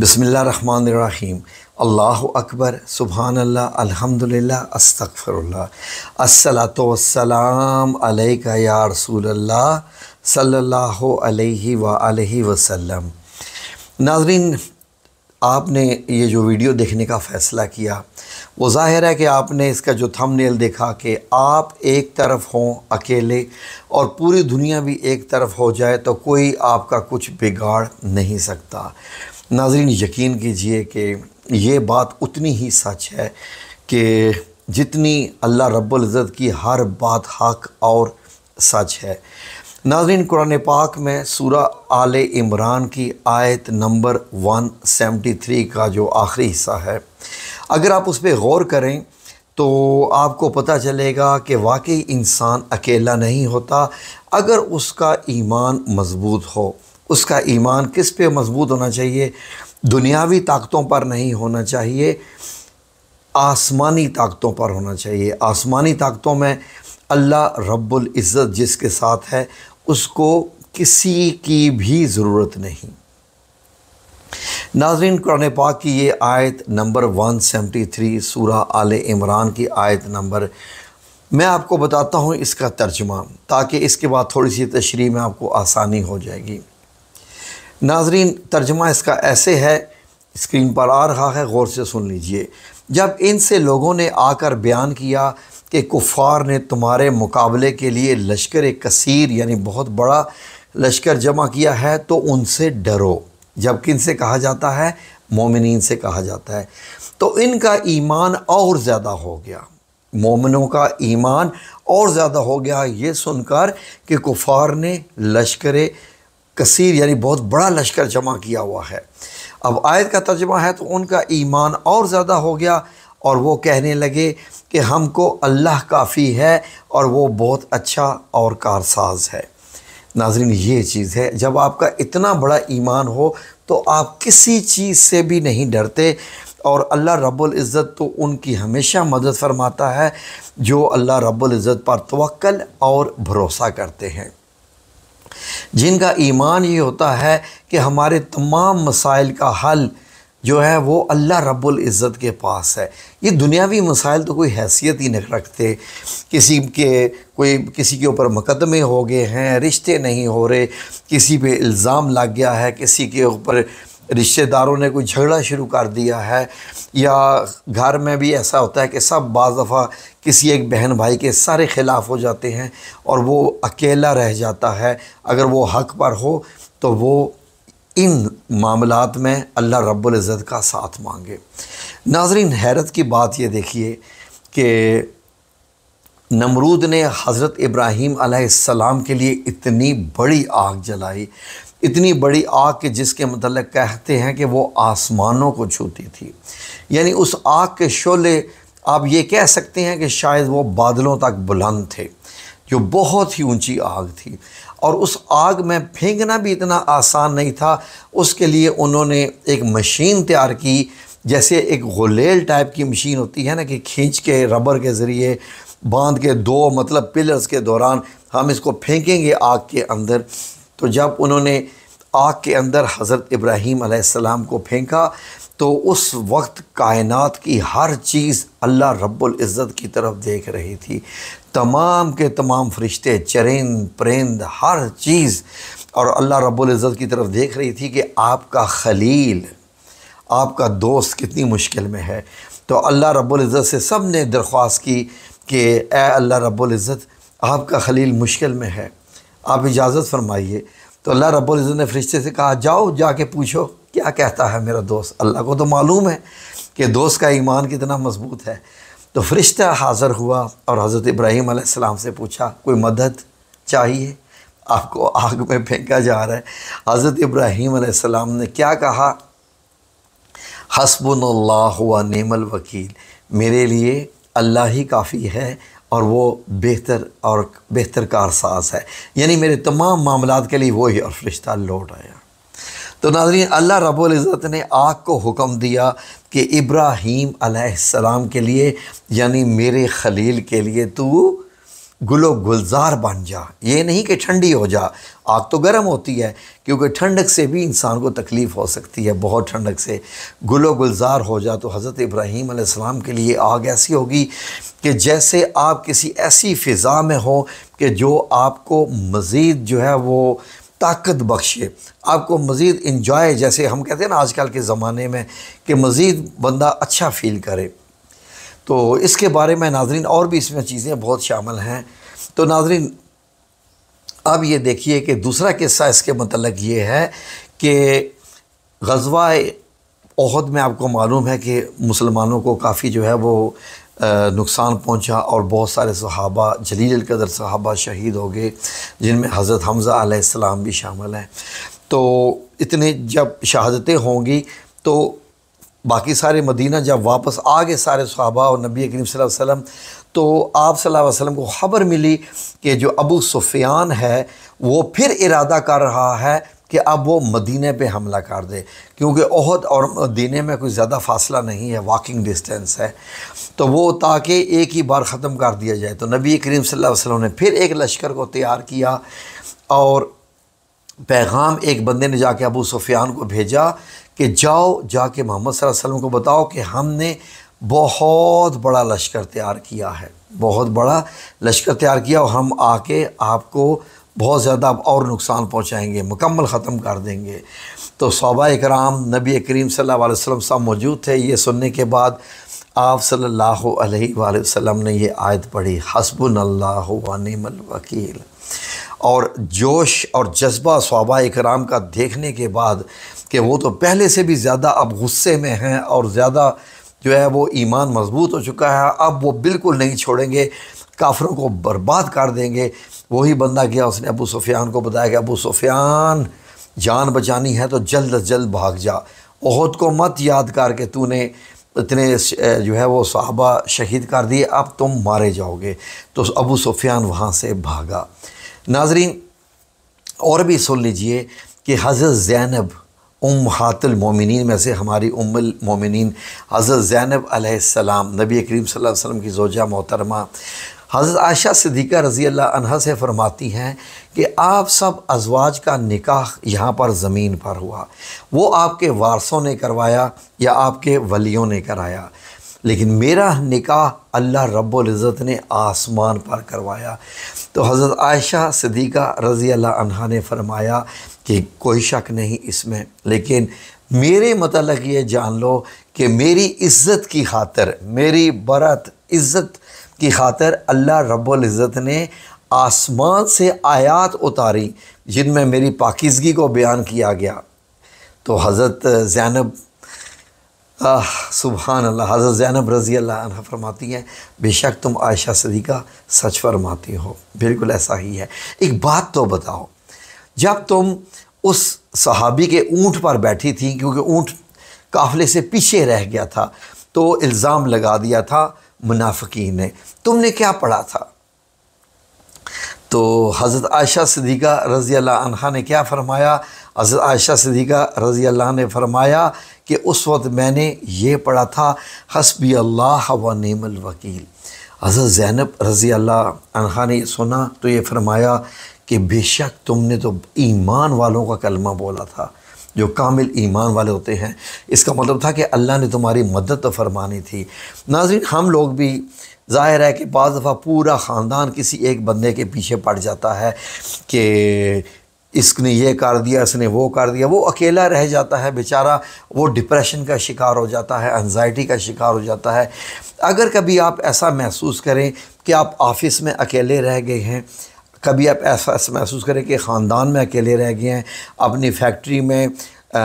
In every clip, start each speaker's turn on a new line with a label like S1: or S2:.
S1: रहीम अल्लाह अकबर सुबहान अल्लाह अल्हम्दुलिल्लाह अस्तगफिरुल्लाह अस्सलातो वस्सलाम अलैका या रसूलल्लाह सल्लल्लाहु अलैहि व वसल्लम नाजरीन आपने ये जो वीडियो देखने का फ़ैसला किया वो जाहिर है कि आपने इसका जो थंबनेल देखा कि आप एक तरफ हों अकेले और पूरी दुनिया भी एक तरफ हो जाए तो कोई आपका कुछ बिगाड़ नहीं सकता नाजरीन यकीन कीजिए कि ये बात उतनी ही सच है कि जितनी अल्लाह रब्ज़त की हर बात हक और सच है नाजरीन कुरान पाक में सूरा आल इमरान की आयत नंबर 173 का जो आखिरी हिस्सा है अगर आप उस पर गौर करें तो आपको पता चलेगा कि वाकई इंसान अकेला नहीं होता अगर उसका ईमान मजबूत हो उसका ईमान किस पे मजबूत होना चाहिए दुनियावी ताकतों पर नहीं होना चाहिए आसमानी ताकतों पर होना चाहिए आसमानी ताकतों में अल्लाह रब्बुल इज़्ज़त जिसके साथ है उसको किसी की भी ज़रूरत नहीं नाजरीन कुरान पाक की ये आयत नंबर 173 सूरा आल इमरान की आयत नंबर मैं आपको बताता हूँ इसका तर्जमा ताकि इसके बाद थोड़ी सी तशरी में आपको आसानी हो जाएगी नाजरीन तर्जमा इसका ऐसे है स्क्रीन पर आ रहा है गौर से सुन लीजिए जब इनसे लोगों ने आकर बयान किया कि कुफ़ार ने तुम्हारे मुकाबले के लिए लश्कर कसीर यानी बहुत बड़ा लश्कर जमा किया है तो उनसे डरो जब किन से कहा जाता है मोमिन से कहा जाता है तो इनका ईमान और ज़्यादा हो गया मोमिनों का ईमान और ज़्यादा हो गया ये सुनकर कि कुफ़ार ने लश्कर कसीर यानी बहुत बड़ा लश्कर जमा किया हुआ है अब आयत का तर्जमा है तो उनका ईमान और ज़्यादा हो गया और वो कहने लगे कि हमको अल्लाह काफ़ी है और वो बहुत अच्छा और कारसाज है नाजरीन ये चीज़ है जब आपका इतना बड़ा ईमान हो तो आप किसी चीज़ से भी नहीं डरते और अल्लाह रब्बुल इज़्ज़त तो उनकी हमेशा मदद फरमाता है जो अल्लाह रब्बुल इज़्ज़त पर तवक्ल और भरोसा करते हैं जिनका ईमान ये होता है कि हमारे तमाम मसाइल का हल जो है वो अल्लाह रब्बुल इज़्ज़त के पास है ये दुनियावी मसाइल तो कोई हैसियत ही नहीं रखते किसी के कोई किसी के ऊपर मुकदमे हो गए हैं रिश्ते नहीं हो रहे किसी पे इल्ज़ाम लग गया है किसी के ऊपर रिश्तेदारों ने कोई झगड़ा शुरू कर दिया है या घर में भी ऐसा होता है कि सब बज दफ़ा किसी एक बहन भाई के सारे ख़िलाफ़ हो जाते हैं और वो अकेला रह जाता है अगर वो हक पर हो तो वो इन मामलात में अल्लाह रब्ज़त का साथ मांगे नाजरीन हैरत की बात ये देखिए कि नमरूद ने हज़रत इब्राहीम आसमाम के लिए इतनी बड़ी आग जलाई इतनी बड़ी आग कि जिसके मतलब कहते हैं कि वो आसमानों को छूती थी यानी उस आग के शोले आप ये कह सकते हैं कि शायद वो बादलों तक बुलंद थे जो बहुत ही ऊंची आग थी और उस आग में फेंकना भी इतना आसान नहीं था उसके लिए उन्होंने एक मशीन तैयार की जैसे एक गुलेल टाइप की मशीन होती है ना कि खींच के रबर के ज़रिए बांध के दो मतलब पिलर्स के दौरान हम इसको फेंकेंगे आग के अंदर तो जब उन्होंने आग के अंदर हज़रत इब्राहीम आसमाम को फेंका तो उस वक्त कायनात की हर चीज़ अल्लाह रब्बुल इज़्ज़त की तरफ देख रही थी तमाम के तमाम फरिश्ते चरेंद परिंद हर चीज़ और अल्लाह रब्बुल इज़्ज़त की तरफ देख रही थी कि आपका खलील आपका दोस्त कितनी मुश्किल में है तो अल्लाह रब्बुल इज़्ज़त से सब ने दरख्वास्त की कि ए अल्लाह रब्बुल इज़्ज़त आपका खलील मुश्किल में है आप इजाज़त फरमाइए तो अल्लाह रब्ज़त ने फरिश्ते से कहा जाओ जाके पूछो क्या कहता है मेरा दोस्त अल्लाह को तो मालूम है कि दोस्त का ईमान कितना मजबूत है तो फरिश्ता हाज़र हुआ और हज़रत इब्राहीम आसमाम से पूछा कोई मदद चाहिए आपको आग में फेंका जा रहा है हज़रत इब्राहीम आसमाम ने क्या कहा हसबुल्ला हुआ नेमल वकील मेरे लिए अल्लाह ही काफ़ी है और वो बेहतर और बेहतर का अहसास है यानी मेरे तमाम मामला के लिए वही और फरिश्ता लौट आया तो नाजरीन अल्लाह रबुल्ज़त ने आग को हुक्म दिया कि इब्राहीम सलाम के लिए यानी मेरे खलील के लिए तू गुलो गुलजार बन जा ये नहीं कि ठंडी हो जा आग तो गर्म होती है क्योंकि ठंडक से भी इंसान को तकलीफ़ हो सकती है बहुत ठंडक से गुलो गुलजार हो जा तो हज़रत इब्राहीम आसमाम के लिए आग ऐसी होगी कि जैसे आप किसी ऐसी फ़िज़ा में हो कि जो आपको मज़ीद जो है वो ताकत बख्शे आपको मज़ीद इंजॉय जैसे हम कहते हैं ना आजकल के ज़माने में कि मज़ीद बंदा अच्छा फील करे तो इसके बारे में नाजरीन और भी इसमें चीज़ें बहुत शामिल हैं तो नाजरीन अब ये देखिए कि दूसरा किस्सा इसके मतलब ये है कि गजवा अहद में आपको मालूम है कि मुसलमानों को काफ़ी जो है वो नुकसान पहुंचा और बहुत सारे सहाबा जलील कदर सहाबा शहीद हो गए जिनमें हज़रत हमज़ा आसमाम भी शामिल हैं तो इतने जब शहादतें होंगी तो बाकी सारे मदीना जब वापस आ गए सारे सहाबा और नबी करीम वसल्लम तो आप वसल्लम को ख़बर मिली कि जो अबू सुफियान है वो फिर इरादा कर रहा है कि अब वो मदीने पे हमला कर दे क्योंकि ओहद और मदीने में कोई ज़्यादा फासला नहीं है वॉकिंग डिस्टेंस है तो वो ताकि एक ही बार ख़त्म कर दिया जाए तो नबी करीम सल्लल्लाहु वसल्लम ने फिर एक लश्कर को तैयार किया और पैगाम एक बंदे ने जाके अबू सुफियान को भेजा कि जाओ जाके मोहम्मद वसल्लम को बताओ कि हमने बहुत बड़ा लश्कर तैयार किया है बहुत बड़ा लश्कर तैयार किया और हम आके आपको बहुत ज़्यादा और नुकसान पहुँचाएँगे मुकम्मल ख़त्म कर देंगे तो सौबा इकराम नबी करीम सल्लल्लाहु अलैहि वसल्लम साहब मौजूद थे ये सुनने के बाद आप सल्लल्लाहु अलैहि वसल्लम ने ये आयत पढ़ी हसबुन अल्लाह वकील और जोश और जज्बा सहाबा कराम का देखने के बाद कि वो तो पहले से भी ज़्यादा अब गुस्से में हैं और ज़्यादा जो है वो ईमान मजबूत हो चुका है अब वो बिल्कुल नहीं छोड़ेंगे काफरों को बर्बाद कर देंगे वही बंदा गया उसने अबू सुफियान को बताया कि अबू सुफियान जान बचानी है तो जल्द अज जल्द भाग जा ओहद को मत याद कर के तूने इतने जो है वो साहबा शहीद कर दिए अब तुम मारे जाओगे तो अबू सुफियान वहाँ से भागा नाजरीन और भी सुन लीजिए कि हज़रत ज़ैनब उम हातल मोमिन में से हमारी उमल मोमिन हज़रत ज़ैनब आसमाम नबी करीम वसल्लम की जोजा मोहतरमा हज़रत आयशा सदीक़ा रज़ी अल्लाह से फ़रमाती हैं कि आप सब अजवाज का निकाह यहाँ पर ज़मीन पर हुआ वो आपके वारसों ने करवाया या आपके वलियों ने कराया लेकिन मेरा निकाह अल्लाह रब्ज़त ने आसमान पर करवाया तो हज़रत आयशा सदीक़ा रज़ी अल्लाह ने फरमाया कि कोई शक नहीं इसमें लेकिन मेरे मतलब ये जान लो कि मेरी इज़्ज़त की खातर मेरी बरत इज़्ज़त की खातर अल्लाह रब्ज़त ने आसमान से आयात उतारी जिनमें मेरी पाकिजगी को बयान किया गया तो हज़रत जैनब सुबहान अल्लाह हज़रत ज़ैनब रज़ी अल्लाह फरमाती हैं बेशक तुम आयशा सदीक़ा सच फरमाती हो बिल्कुल ऐसा ही है एक बात तो बताओ जब तुम उस सहाबी के ऊँट पर बैठी थी क्योंकि ऊँट काफ़िले से पीछे रह गया था तो इल्ज़ाम लगा दिया था मुनाफिकीन ने तुमने क्या पढ़ा था तो हज़रत आयशा सदीक़ा रज़ी अल्लाह ने क्या फ़रमाया हज़रत आयशा सदीक़ा रज़ी अल्लाह ने फरमाया कि उस वक्त मैंने ये पढ़ा था हसबी अल्लाह व नमल वकील हज़रत ज़ैनब रज़ी अल्लाह अनहा ने सुना तो ये फरमाया कि बेशक तुमने तो ईमान वालों का कलमा बोला था जो कामिल ईमान वाले होते हैं इसका मतलब था कि अल्लाह ने तुम्हारी मदद तो फरमानी थी नाजरीन हम लोग भी ज़ाहिर है कि बाज़ दफ़ा पूरा ख़ानदान किसी एक बंदे के पीछे पड़ जाता है कि इसने ये कर दिया इसने वो कर दिया वो अकेला रह जाता है बेचारा वो डिप्रेशन का शिकार हो जाता है एनजाइटी का शिकार हो जाता है अगर कभी आप ऐसा महसूस करें कि आप ऑफिस में अकेले रह गए हैं कभी आप ऐसा महसूस करें कि ख़ानदान में अकेले रह गए हैं अपनी फैक्ट्री में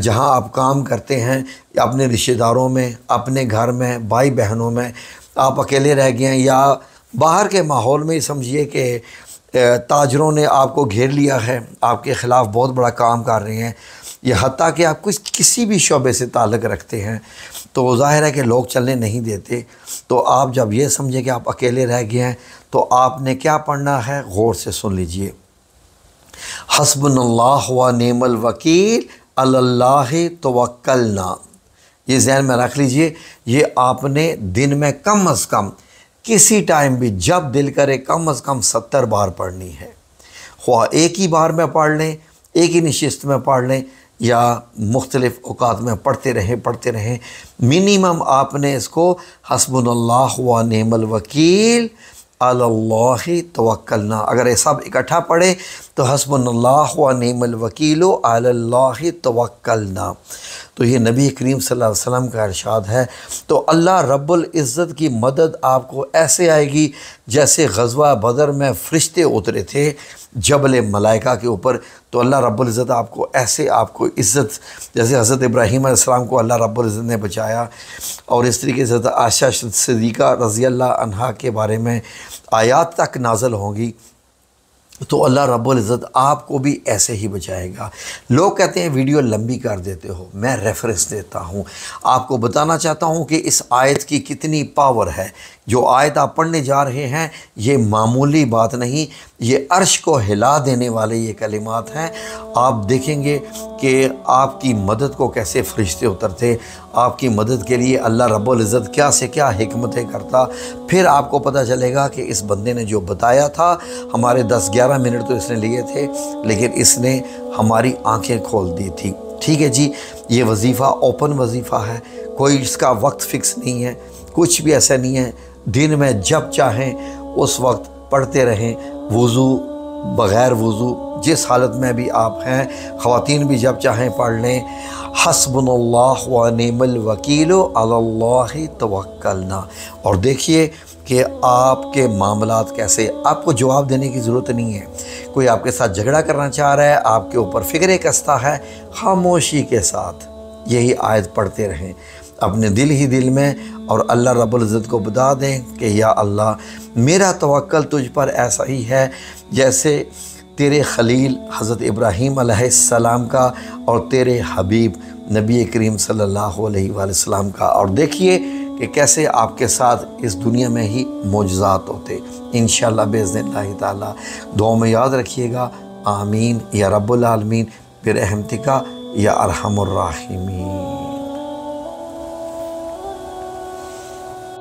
S1: जहाँ आप काम करते हैं अपने रिश्तेदारों में अपने घर में भाई बहनों में आप अकेले रह गए हैं या बाहर के माहौल में समझिए कि ताजरों ने आपको घेर लिया है आपके ख़िलाफ़ बहुत बड़ा काम कर रहे हैं या हती कि आप कुछ किसी भी शोबे से ताल्लुक़ रखते हैं तो ज़ाहिर है कि लोग चलने नहीं देते तो आप जब ये समझें कि आप अकेले रह गए हैं तो आपने क्या पढ़ना है गौर से सुन लीजिए हसबनल्लाह व नेमल वकील अल्लाह ना ये जहन में रख लीजिए ये आपने दिन में कम अज़ कम किसी टाइम भी जब दिल करे कम अज़ कम सत्तर बार पढ़नी है ख्वा एक ही बार में पढ़ लें एक ही नशस्त में पढ़ लें या मुख्तलिफ़ अवकात में पढ़ते रहें पढ़ते रहें मिनिमम आपने इसको हसबन व नमल वकील अल्लाह तवक्लना अगर ये सब इकट्ठा पढ़े तो हसबल्ला व नमल वकील अल्लाह तवक्लना तो ये नबी करीम सल्लल्लाहु अलैहि वसल्लम का अरशाद है तो अल्लाह रब्बुल इज़्ज़त की मदद आपको ऐसे आएगी जैसे गजवा बदर में फ़रिश्ते उतरे थे जबल मलाइका के ऊपर तो अल्लाह रब्बुल इज़्ज़त आपको ऐसे आपको इज़्ज़त जैसे हज़रत इब्राहीम अलैहिस्सलाम को अल्लाह रब्बुल इज़्ज़त ने बचाया और इस तरीके से आशा सदीक़ा रज़ी अल्लाह के बारे में आयात तक नाजल होंगी तो अल्लाह रब्ज़त आपको भी ऐसे ही बचाएगा लोग कहते हैं वीडियो लंबी कर देते हो मैं रेफरेंस देता हूँ आपको बताना चाहता हूँ कि इस आयत की कितनी पावर है जो आयत आप पढ़ने जा रहे हैं ये मामूली बात नहीं ये अर्श को हिला देने वाले ये कलिमात हैं आप देखेंगे कि आपकी मदद को कैसे फरिश्ते उतरते आपकी मदद के लिए अल्लाह रब्ज़त क्या से क्या हमतें करता फिर आपको पता चलेगा कि इस बंदे ने जो बताया था हमारे 10-11 मिनट तो इसने लिए थे लेकिन इसने हमारी आंखें खोल दी थी ठीक है जी ये वजीफ़ा ओपन वजीफ़ा है कोई इसका वक्त फ़िक्स नहीं है कुछ भी ऐसा नहीं है दिन में जब चाहें उस वक्त पढ़ते रहें वज़ू बग़ैर वज़ू जिस हालत में भी आप हैं ख़वान भी जब चाहें पढ़ लें हसबनमल वकील अल्लाह तवक्लना और देखिए कि आपके मामला कैसे आपको जवाब देने की ज़रूरत नहीं है कोई आपके साथ झगड़ा करना चाह रहा है आपके ऊपर फिक्र कसता है खामोशी के साथ यही आयत पढ़ते रहें अपने दिल ही दिल में और अल्लाह रब्ज़त को बता दें कि या अल्लाह मेरा तवक्ल तुझ पर ऐसा ही है जैसे तेरे खलील हज़रत इब्राहीम सलाम का और तेरे हबीब नबी करीम सल्लल्लाहु अलैहि वसल्लम का और देखिए कि कैसे आपके साथ इस दुनिया में ही मोजात होते इन शेज़न ताली दुआ में याद रखिएगा आमीन या रब्बुल आलमीन बिरहमतिका या अरहमर्राहिमीन